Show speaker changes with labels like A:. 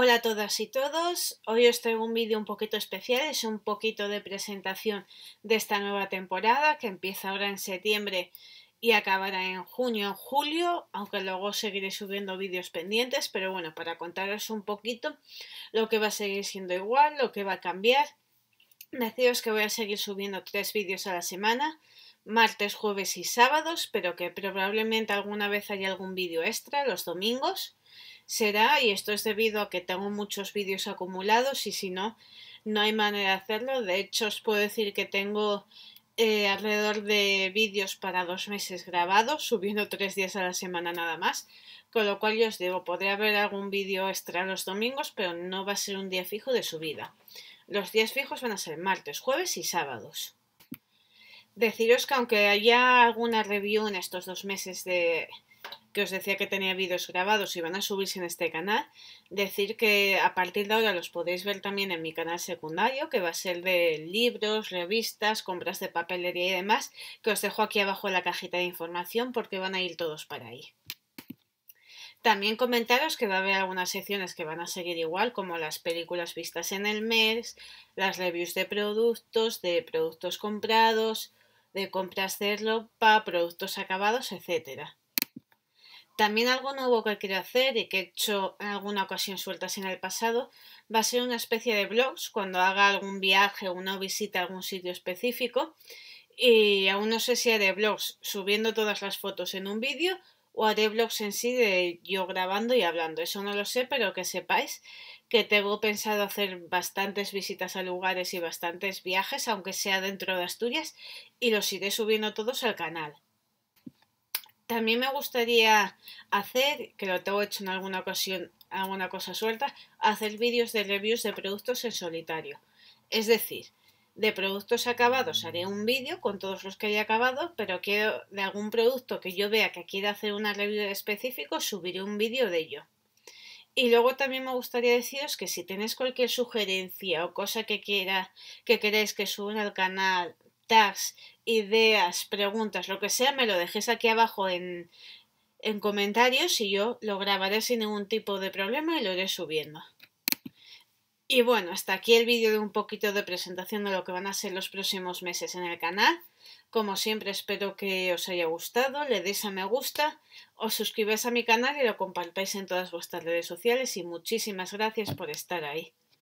A: Hola a todas y todos, hoy os traigo un vídeo un poquito especial, es un poquito de presentación de esta nueva temporada que empieza ahora en septiembre y acabará en junio o julio, aunque luego seguiré subiendo vídeos pendientes, pero bueno, para contaros un poquito lo que va a seguir siendo igual, lo que va a cambiar. Deciros que voy a seguir subiendo tres vídeos a la semana, martes, jueves y sábados, pero que probablemente alguna vez haya algún vídeo extra los domingos. Será, y esto es debido a que tengo muchos vídeos acumulados y si no, no hay manera de hacerlo. De hecho, os puedo decir que tengo eh, alrededor de vídeos para dos meses grabados, subiendo tres días a la semana nada más. Con lo cual, yo os digo, podría haber algún vídeo extra los domingos, pero no va a ser un día fijo de subida. Los días fijos van a ser martes, jueves y sábados. Deciros que aunque haya alguna review en estos dos meses de que os decía que tenía vídeos grabados y van a subirse en este canal, decir que a partir de ahora los podéis ver también en mi canal secundario, que va a ser de libros, revistas, compras de papelería y demás, que os dejo aquí abajo en la cajita de información porque van a ir todos para ahí. También comentaros que va a haber algunas secciones que van a seguir igual, como las películas vistas en el mes, las reviews de productos, de productos comprados, de compras de para productos acabados, etcétera También algo nuevo que quiero hacer y que he hecho en alguna ocasión sueltas en el pasado va a ser una especie de blogs cuando haga algún viaje o una visita a algún sitio específico y aún no sé si haré blogs subiendo todas las fotos en un vídeo o haré blogs en sí de yo grabando y hablando. Eso no lo sé, pero que sepáis que tengo pensado hacer bastantes visitas a lugares y bastantes viajes, aunque sea dentro de Asturias, y los iré subiendo todos al canal. También me gustaría hacer, que lo tengo hecho en alguna ocasión, alguna cosa suelta, hacer vídeos de reviews de productos en solitario. Es decir, de productos acabados haré un vídeo con todos los que haya acabado, pero quiero de algún producto que yo vea que quiera hacer una review específico, subiré un vídeo de ello. Y luego también me gustaría deciros que si tenéis cualquier sugerencia o cosa que quiera que queréis que suba al canal, tags, ideas, preguntas, lo que sea, me lo dejéis aquí abajo en, en comentarios y yo lo grabaré sin ningún tipo de problema y lo iré subiendo. Y bueno, hasta aquí el vídeo de un poquito de presentación de lo que van a ser los próximos meses en el canal. Como siempre espero que os haya gustado, le deis a me gusta, os suscribáis a mi canal y lo compartáis en todas vuestras redes sociales y muchísimas gracias por estar ahí.